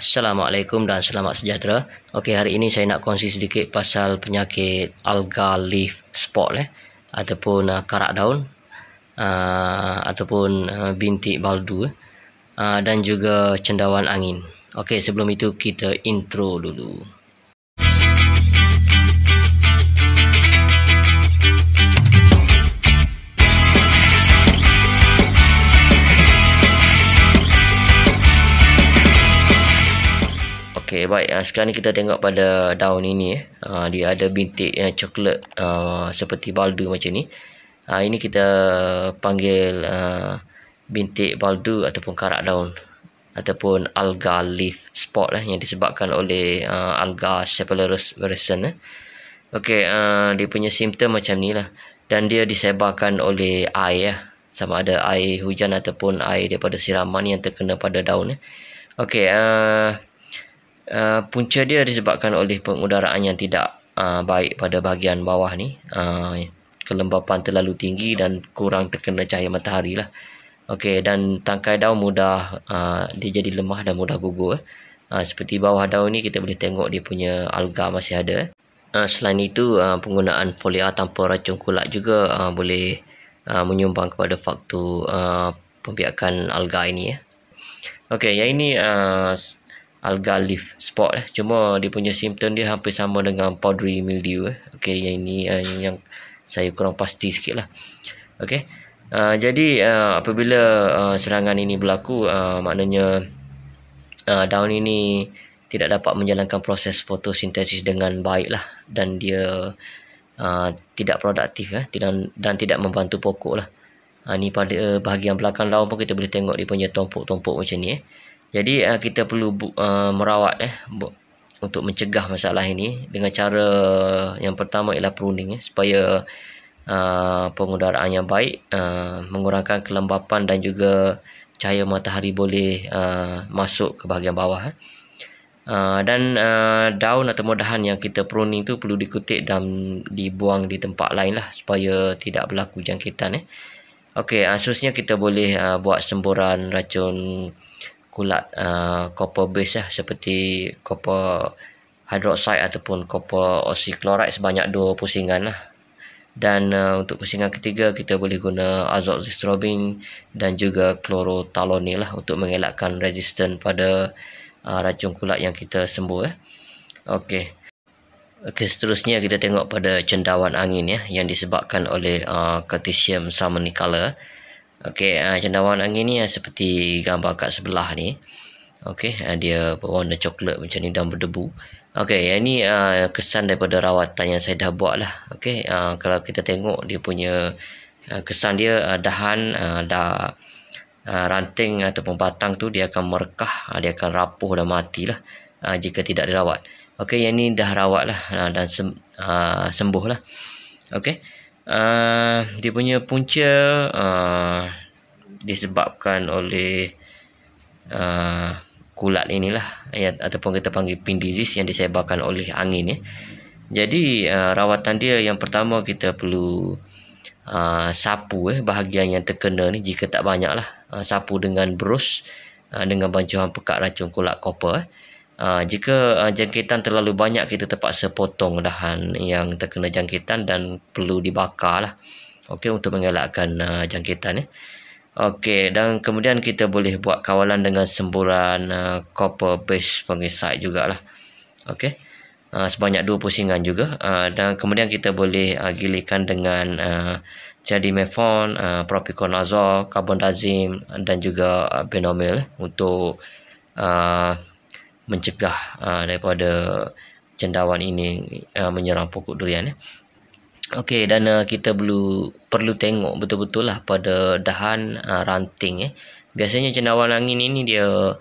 Assalamualaikum dan selamat sejahtera. Okey, hari ini saya nak kongsi sedikit pasal penyakit alga leaf spot eh ataupun uh, karak daun uh, ataupun uh, bintik baldu eh. uh, dan juga cendawan angin. Okey, sebelum itu kita intro dulu. Okey, baik. Uh, sekarang ni kita tengok pada daun ini eh. Uh, dia ada bintik yang eh, coklat uh, seperti baldu macam ni. Uh, ini kita panggil uh, bintik baldu ataupun karak daun ataupun alga leaf spot eh, yang disebabkan oleh uh, alga sepalerus verison eh. Okey, uh, dia punya simptom macam ni lah dan dia disebabkan oleh air eh. sama ada air hujan ataupun air daripada siraman yang terkena pada daun eh. Okey, uh, Eh, punca dia disebabkan oleh pengudaraan yang tidak uh, baik pada bahagian bawah ni. Uh, kelembapan terlalu tinggi dan kurang terkena cahaya matahari lah. Okey, dan tangkai daun mudah, uh, dia jadi lemah dan mudah gugur. Eh. Uh, seperti bawah daun ni, kita boleh tengok dia punya alga masih ada. Uh, selain itu, uh, penggunaan folia tanpa racun kulat juga uh, boleh uh, menyumbang kepada faktor uh, pembiakan alga ini. Eh. Ya. Okey, yang ini uh, alga leaf spot eh. Cuma dia punya simptom dia hampir sama dengan powdery mildew eh. Okey, yang ini eh, yang saya kurang pasti sikit lah. Okey. Uh, jadi uh, apabila uh, serangan ini berlaku, uh, maknanya uh, daun ini tidak dapat menjalankan proses fotosintesis dengan baiklah, Dan dia uh, tidak produktif eh. dan, dan tidak membantu pokok lah. Uh, ni pada bahagian belakang daun pun kita boleh tengok dia punya tompok-tompok macam ni eh. Jadi uh, kita perlu uh, merawat eh bu, untuk mencegah masalah ini dengan cara yang pertama ialah pruning eh, supaya uh, pengudaraan yang baik uh, mengurangkan kelembapan dan juga cahaya matahari boleh uh, masuk ke bahagian bawah. Eh. Uh, dan uh, daun atau modahan yang kita pruning tu perlu dikutik dan dibuang di tempat lain lah supaya tidak berlaku jangkitan. Eh. Okey, uh, seterusnya kita boleh uh, buat semburan racun kulat uh, copper base ya seperti copper hydroxide ataupun copper oxychloride sebanyak dua pusingan lah dan uh, untuk pusingan ketiga kita boleh guna azoxystrobin dan juga chlorotalonil lah untuk mengelakkan resisten pada uh, racun kulat yang kita sembuh eh. ok ok seterusnya kita tengok pada cendawan angin ya yang disebabkan oleh uh, cartesium salmonicolor Okey, ha, cendawan angin ni ha, seperti gambar kat sebelah ni. Okey, ha, dia berwarna coklat macam ni dan berdebu. Okey, yang ni ha, kesan daripada rawatan yang saya dah buat lah. Okey, ha, kalau kita tengok dia punya ha, kesan dia ha, dahan ha, dah ha, ranting ataupun batang tu dia akan merekah, ha, dia akan rapuh dan matilah ha, jika tidak dirawat. Okey, yang ni dah rawat lah ha, dan sem, ha, sembuh lah. Okey uh, dia punya punca uh, disebabkan oleh uh, kulat inilah ayat ataupun kita panggil pin disease yang disebabkan oleh angin ya. Jadi uh, rawatan dia yang pertama kita perlu uh, sapu eh bahagian yang terkena ni jika tak banyaklah uh, sapu dengan brush uh, dengan bancuhan pekat racun kulat koper eh. Ah, jika uh, jangkitan terlalu banyak kita terpaksa potong dahan yang terkena jangkitan dan perlu dibakar lah okay, untuk mengelakkan uh, ah, jangkitan eh. Okey dan kemudian kita boleh buat kawalan dengan semburan uh, copper base fungicide jugalah. Okey. Uh, sebanyak dua pusingan juga uh, dan kemudian kita boleh uh, gilikan dengan jadi cadimefon, uh, propiconazole, carbondazim dan juga uh, benomil untuk uh, mencegah uh, daripada cendawan ini uh, menyerang pokok durian ya. Okey dan uh, kita perlu perlu tengok betul-betul lah pada dahan uh, ranting ya. Biasanya cendawan angin ini dia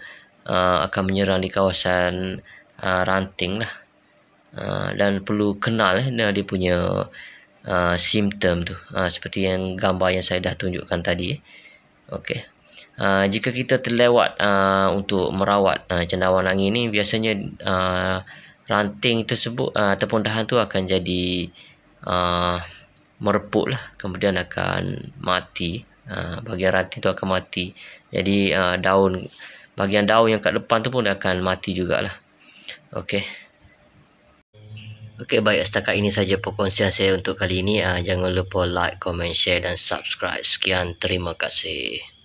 uh, akan menyerang di kawasan uh, ranting lah. Uh, dan perlu kenal eh dia, dia punya uh, simptom tu. Uh, seperti yang gambar yang saya dah tunjukkan tadi. Eh. Okey. Uh, jika kita terlewat uh, untuk merawat uh, cendawan angin ini biasanya uh, ranting tersebut uh, ataupun dahan tu akan jadi uh, merepuk lah kemudian akan mati uh, bahagian ranting tu akan mati jadi uh, daun bagian daun yang kat depan tu pun akan mati jugalah okey Okey baik setakat ini saja perkongsian saya untuk kali ini uh, jangan lupa like, comment, share dan subscribe. Sekian terima kasih.